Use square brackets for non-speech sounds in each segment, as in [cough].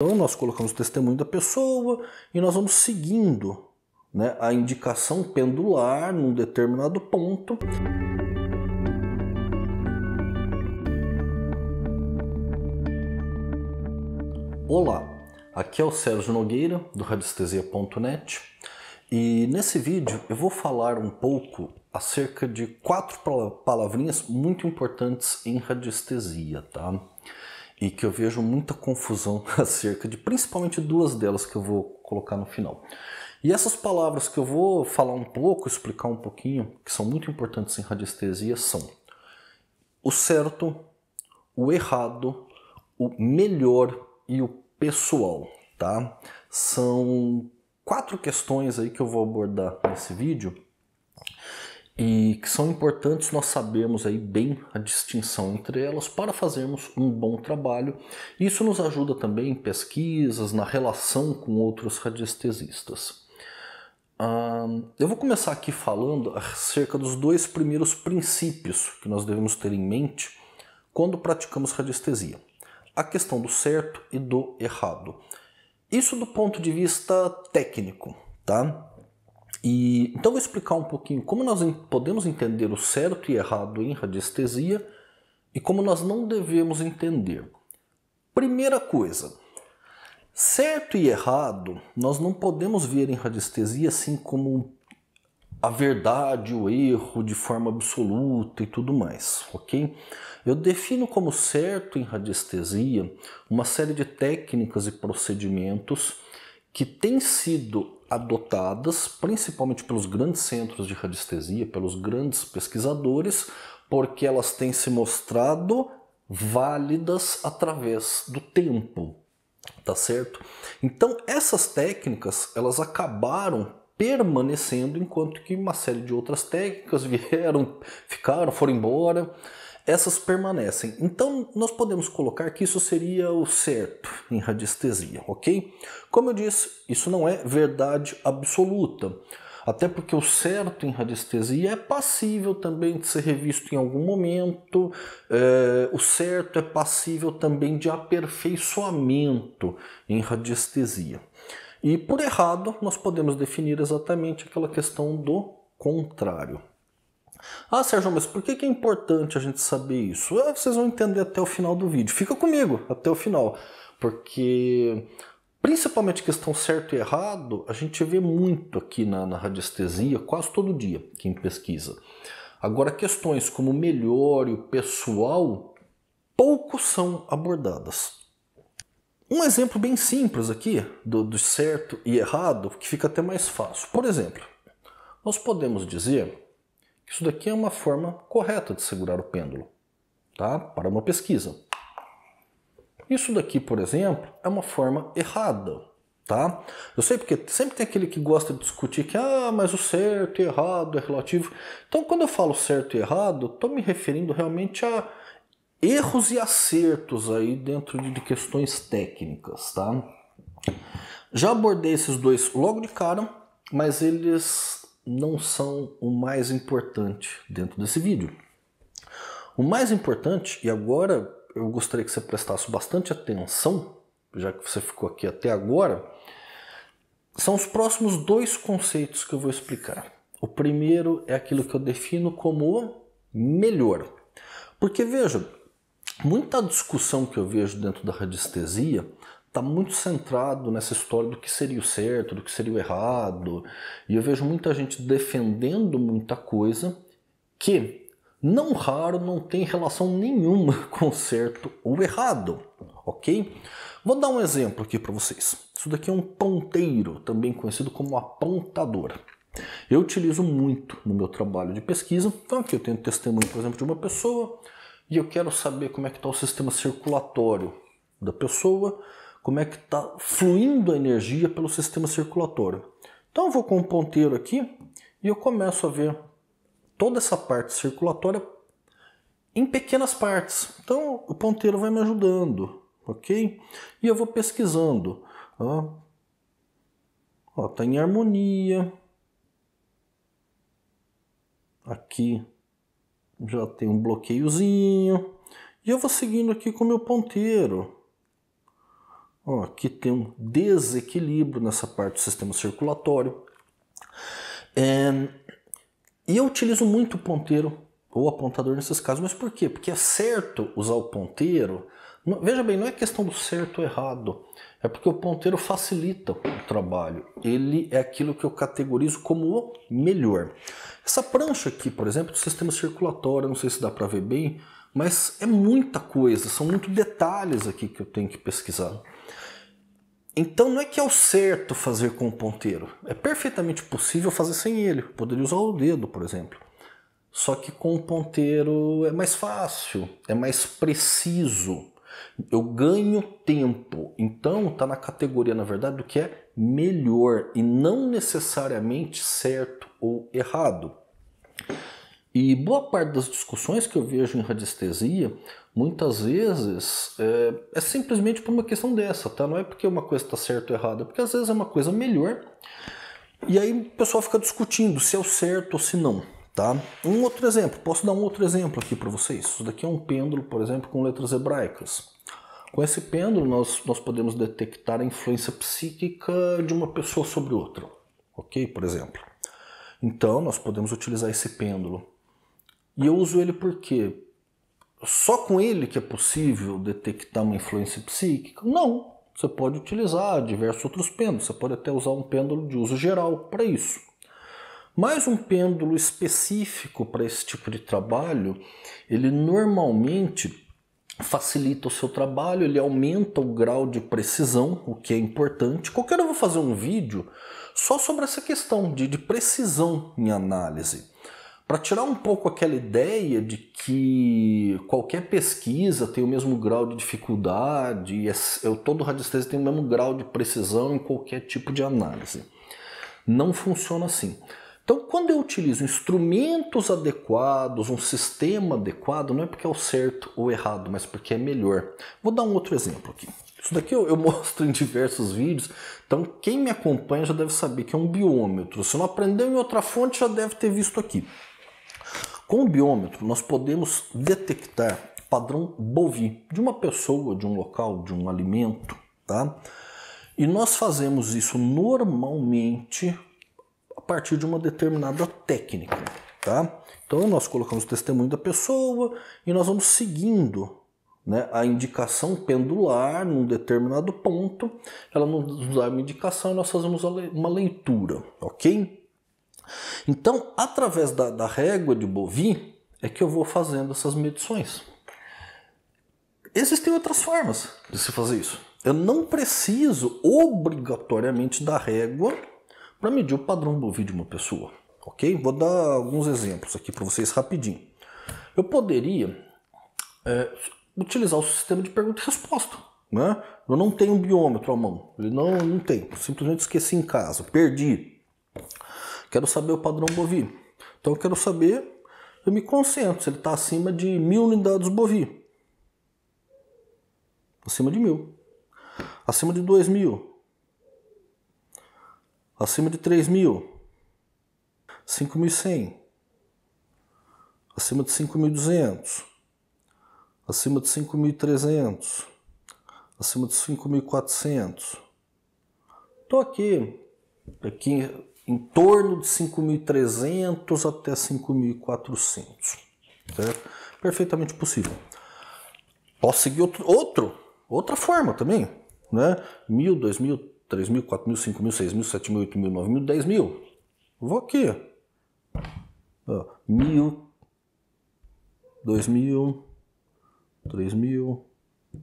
Então nós colocamos o testemunho da pessoa e nós vamos seguindo né, a indicação pendular num determinado ponto. Olá, aqui é o Sérgio Nogueira do radiestesia.net e nesse vídeo eu vou falar um pouco acerca de quatro palavrinhas muito importantes em radiestesia, tá? e que eu vejo muita confusão [laughs] acerca de principalmente duas delas que eu vou colocar no final. E essas palavras que eu vou falar um pouco, explicar um pouquinho, que são muito importantes em radiestesia, são o certo, o errado, o melhor e o pessoal, tá? São quatro questões aí que eu vou abordar nesse vídeo e que são importantes nós sabemos aí bem a distinção entre elas para fazermos um bom trabalho. Isso nos ajuda também em pesquisas, na relação com outros radiestesistas. eu vou começar aqui falando acerca dos dois primeiros princípios que nós devemos ter em mente quando praticamos radiestesia: a questão do certo e do errado. Isso do ponto de vista técnico, tá? E então vou explicar um pouquinho como nós podemos entender o certo e errado em radiestesia e como nós não devemos entender. Primeira coisa, certo e errado nós não podemos ver em radiestesia assim como a verdade, o erro de forma absoluta e tudo mais, ok? Eu defino como certo em radiestesia uma série de técnicas e procedimentos que têm sido adotadas principalmente pelos grandes centros de radiestesia, pelos grandes pesquisadores, porque elas têm se mostrado válidas através do tempo, tá certo? Então essas técnicas elas acabaram permanecendo enquanto que uma série de outras técnicas vieram, ficaram, foram embora essas permanecem. Então, nós podemos colocar que isso seria o certo em radiestesia, ok? Como eu disse, isso não é verdade absoluta. Até porque o certo em radiestesia é passível também de ser revisto em algum momento, é, o certo é passível também de aperfeiçoamento em radiestesia. E por errado, nós podemos definir exatamente aquela questão do contrário. Ah, Sérgio, mas por que, é importante a gente saber isso? Ah, vocês vão entender até o final do vídeo. Fica comigo até o final, porque principalmente questão certo e errado, a gente vê muito aqui na, na radiestesia, quase todo dia, quem pesquisa. Agora, questões como melhor e o pessoal, pouco são abordadas. Um exemplo bem simples aqui do, do certo e errado, que fica até mais fácil. Por exemplo, nós podemos dizer isso daqui é uma forma correta de segurar o pêndulo, tá? Para uma pesquisa. Isso daqui, por exemplo, é uma forma errada, tá? Eu sei porque sempre tem aquele que gosta de discutir que ah, mas o certo e errado é relativo. Então, quando eu falo certo e errado, estou me referindo realmente a erros e acertos aí dentro de questões técnicas, tá? Já abordei esses dois logo de cara, mas eles não são o mais importante dentro desse vídeo. O mais importante, e agora eu gostaria que você prestasse bastante atenção, já que você ficou aqui até agora, são os próximos dois conceitos que eu vou explicar. O primeiro é aquilo que eu defino como melhor. Porque veja, muita discussão que eu vejo dentro da radiestesia está muito centrado nessa história do que seria o certo, do que seria o errado. E eu vejo muita gente defendendo muita coisa que, não raro, não tem relação nenhuma [laughs] com o certo ou errado, ok? Vou dar um exemplo aqui para vocês. Isso daqui é um ponteiro, também conhecido como apontador. Eu utilizo muito no meu trabalho de pesquisa. Então aqui eu tenho testemunho, por exemplo, de uma pessoa e eu quero saber como é que está o sistema circulatório da pessoa como é que está fluindo a energia pelo sistema circulatório. Então eu vou com um ponteiro aqui e eu começo a ver toda essa parte circulatória em pequenas partes. Então o ponteiro vai me ajudando, ok? E eu vou pesquisando. Ó, ó tá em harmonia. Aqui já tem um bloqueiozinho. E eu vou seguindo aqui com o meu ponteiro. Ó, aqui tem um desequilíbrio nessa parte do sistema circulatório. É, e eu utilizo muito o ponteiro ou apontador nesses casos, mas por quê? Porque é certo usar o ponteiro. veja bem, não é questão do certo ou errado, é porque o ponteiro facilita o trabalho. Ele é aquilo que eu categorizo como o melhor. Essa prancha aqui, por exemplo, do sistema circulatório, não sei se dá para ver bem, mas é muita coisa, são muitos detalhes aqui que eu tenho que pesquisar. Então não é que é o certo fazer com o ponteiro. É perfeitamente possível fazer sem ele. Poderia usar o dedo, por exemplo. Só que com o ponteiro é mais fácil, é mais preciso. Eu ganho tempo. Então está na categoria, na verdade, do que é melhor e não necessariamente certo ou errado. E boa parte das discussões que eu vejo em radiestesia, muitas vezes, é, é simplesmente por uma questão dessa, tá? Não é porque uma coisa está certa ou errada, é porque às vezes é uma coisa melhor. E aí o pessoal fica discutindo se é o certo ou se não, tá? Um outro exemplo, posso dar um outro exemplo aqui para vocês. Isso daqui é um pêndulo, por exemplo, com letras hebraicas. Com esse pêndulo, nós, nós podemos detectar a influência psíquica de uma pessoa sobre outra, ok? Por exemplo. Então, nós podemos utilizar esse pêndulo e eu uso ele porque só com ele que é possível detectar uma influência psíquica? Não. Você pode utilizar diversos outros pêndulos. Você pode até usar um pêndulo de uso geral para isso. Mas um pêndulo específico para esse tipo de trabalho, ele normalmente facilita o seu trabalho, ele aumenta o grau de precisão, o que é importante. Qualquer eu vou fazer um vídeo só sobre essa questão de, de precisão em análise para tirar um pouco aquela ideia de que qualquer pesquisa tem o mesmo grau de dificuldade, é, é todo radiestesia tem o mesmo grau de precisão em qualquer tipo de análise. Não funciona assim. Então, quando eu utilizo instrumentos adequados, um sistema adequado, não é porque é o certo ou errado, mas porque é melhor. Vou dar um outro exemplo aqui. Isso daqui eu, eu, [laughs] mostro em diversos vídeos, então quem me acompanha já deve saber que é um biômetro. Se não aprendeu em outra fonte, já deve ter visto aqui. Com o biômetro, nós podemos detectar padrão bovino de uma pessoa, de um local, de um alimento, tá? E nós fazemos isso normalmente a partir de uma determinada técnica, tá? Então nós colocamos o testemunho da pessoa e nós vamos seguindo né, a indicação pendular num determinado ponto, ela nos dá uma indicação e nós fazemos uma leitura, ok? Então, através da, da régua de bovim é que eu vou fazendo essas medições. Existem outras formas de se fazer isso. Eu não preciso obrigatoriamente da régua para medir o padrão bovino de uma pessoa, ok? Vou dar alguns exemplos aqui para vocês rapidinho. Eu poderia é, utilizar o sistema de pergunta e resposta, né? Eu não tenho um biômetro à mão, ele não, não tem, simplesmente esqueci em casa, perdi. Quero saber o padrão bovino. Então eu quero saber, eu me concentro se ele está acima de mil unidades bovino. Acima de mil. Acima de dois mil. Acima de três mil. 5.100. Acima de 5.200. Acima de 5.300. Acima de 5.400. Estou aqui, aqui em torno de 5.300 até 5.400. Certo? Perfeitamente possível. Posso seguir outro, outro outra forma também, né? 1.000, 2.000, 3.000, 4.000, 5.000, 6.000, 7.000, 8.000, 9.000, 10.000. Vou aqui. 1.000, 2.000, 3.000,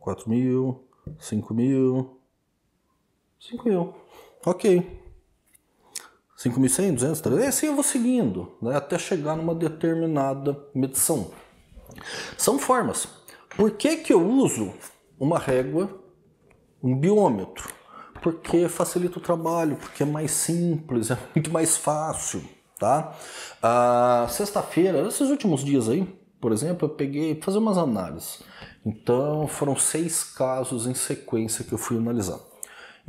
4.000, 5.000, 5.000. Ok. 5.100, 200, 300, e assim eu vou seguindo, né, até chegar numa determinada medição. São formas. Por que, que eu uso uma régua, um biômetro? Porque facilita o trabalho, porque é mais simples, é muito mais fácil, tá? Ah, Sexta-feira, esses últimos dias aí, por exemplo, eu peguei fazer umas análises. Então foram seis casos em sequência que eu fui analisar.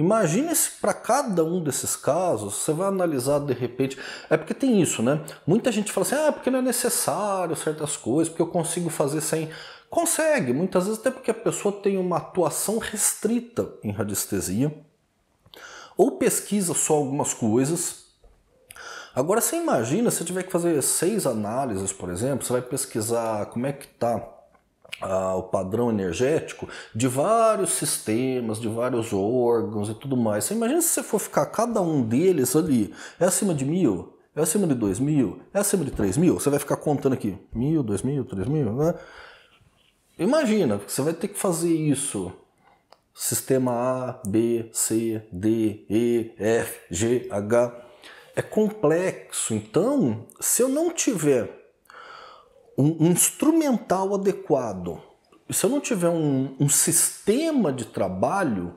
Imagine se para cada um desses casos você vai analisar de repente. É porque tem isso, né? Muita gente fala assim, ah, porque não é necessário certas coisas, porque eu consigo fazer sem. Consegue, muitas vezes até porque a pessoa tem uma atuação restrita em radiestesia, ou pesquisa só algumas coisas. Agora você imagina, se tiver que fazer seis análises, por exemplo, você vai pesquisar como é que está o padrão energético de vários sistemas, de vários órgãos e tudo mais. Você imagina se você for ficar cada um deles ali, é acima de mil? É acima de dois mil? É acima de três mil? Você vai ficar contando aqui, mil, dois mil, três mil, né? Imagina, você vai ter que fazer isso. Sistema A, B, C, D, E, F, G, H. É complexo. Então, se eu não tiver um instrumental adequado, se eu não tiver um, um sistema de trabalho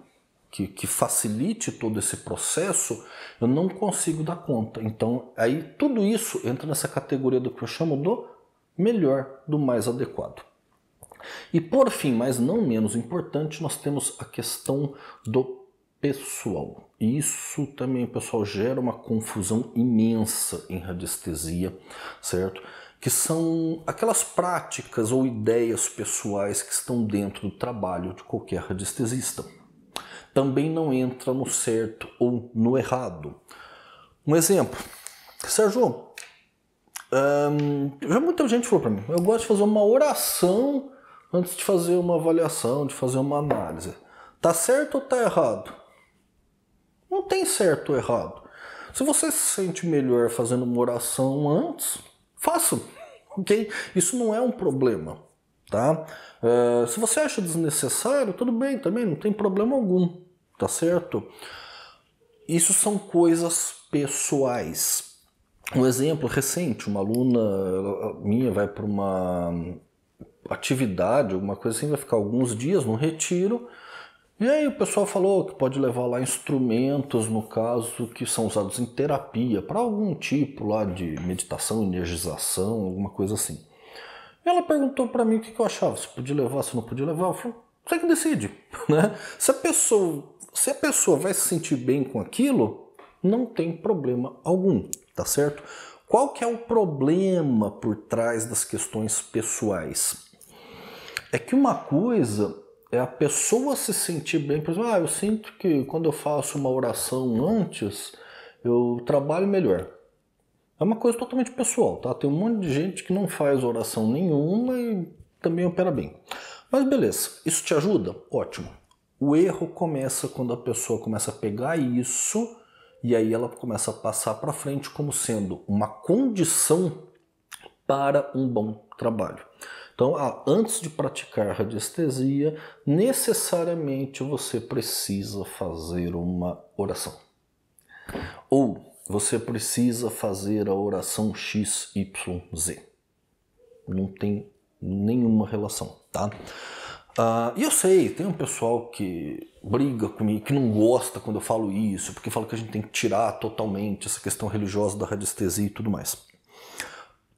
que, que, facilite todo esse processo, eu não consigo dar conta. Então, aí tudo isso entra nessa categoria do que eu chamo do melhor, do mais adequado. E por fim, mas não menos importante, nós temos a questão do pessoal. Isso também, pessoal, gera uma confusão imensa em radiestesia, certo? que são aquelas práticas ou ideias pessoais que estão dentro do trabalho de qualquer radiestesista. Também não entra no certo ou no errado. Um exemplo, Sérgio, hum, já muita gente falou para mim, eu gosto de fazer uma oração antes de fazer uma avaliação, de fazer uma análise. Tá certo ou tá errado? Não tem certo ou errado. Se você se sente melhor fazendo uma oração antes, Faço, ok? Isso não é um problema, tá? Uh, se você acha desnecessário, tudo bem também, não tem problema algum, tá certo? Isso são coisas pessoais. Um exemplo recente, uma aluna minha vai para uma atividade, alguma coisa assim, vai ficar alguns dias no retiro, e aí o pessoal falou que pode levar lá instrumentos, no caso, que são usados em terapia, para algum tipo lá de meditação, energização, alguma coisa assim. E ela perguntou para mim o que eu achava, se podia levar, se não podia levar. Eu falei, você que decide, [laughs] né? Se a pessoa, se a pessoa vai se sentir bem com aquilo, não tem problema algum, tá certo? Qual que é o problema por trás das questões pessoais? É que uma coisa é a pessoa se sentir bem. Por exemplo, ah, eu sinto que quando eu faço uma oração antes, eu trabalho melhor. É uma coisa totalmente pessoal, tá? Tem um monte de gente que não faz oração nenhuma e também opera bem. Mas beleza, isso te ajuda? Ótimo. O erro começa quando a pessoa começa a pegar isso e aí ela começa a passar para frente como sendo uma condição para um bom trabalho. Então, antes de praticar radiestesia, necessariamente você precisa fazer uma oração. Ou você precisa fazer a oração XYZ. Não tem nenhuma relação, tá? Uh, e eu sei, tem um pessoal que briga comigo, que não gosta quando eu falo isso, porque fala que a gente tem que tirar totalmente essa questão religiosa da radiestesia e tudo mais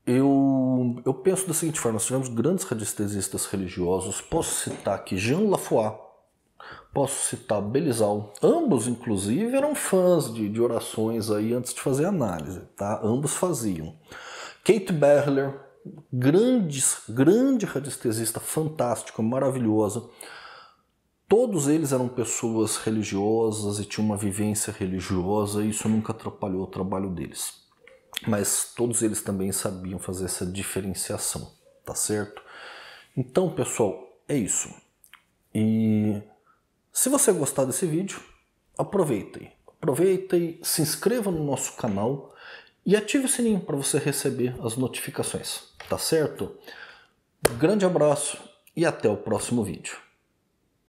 eu, eu penso da seguinte forma: nós tivemos grandes radiestesistas religiosos. Posso citar aqui Jean Lafoy, posso citar Belisal. Ambos, inclusive, eram fãs de, de orações aí antes de fazer análise, tá? Ambos faziam. Kate Berler, grandes, grande radiestesista, fantástica, maravilhosa. Todos eles eram pessoas religiosas e tinham uma vivência religiosa, e isso nunca atrapalhou o trabalho deles mas todos eles também sabiam fazer essa diferenciação, tá certo? Então, pessoal, é isso. E se você gostar desse vídeo, Aproveita e se inscreva no nosso canal e ative o sininho para você receber as notificações, tá certo? grande abraço e até o próximo vídeo.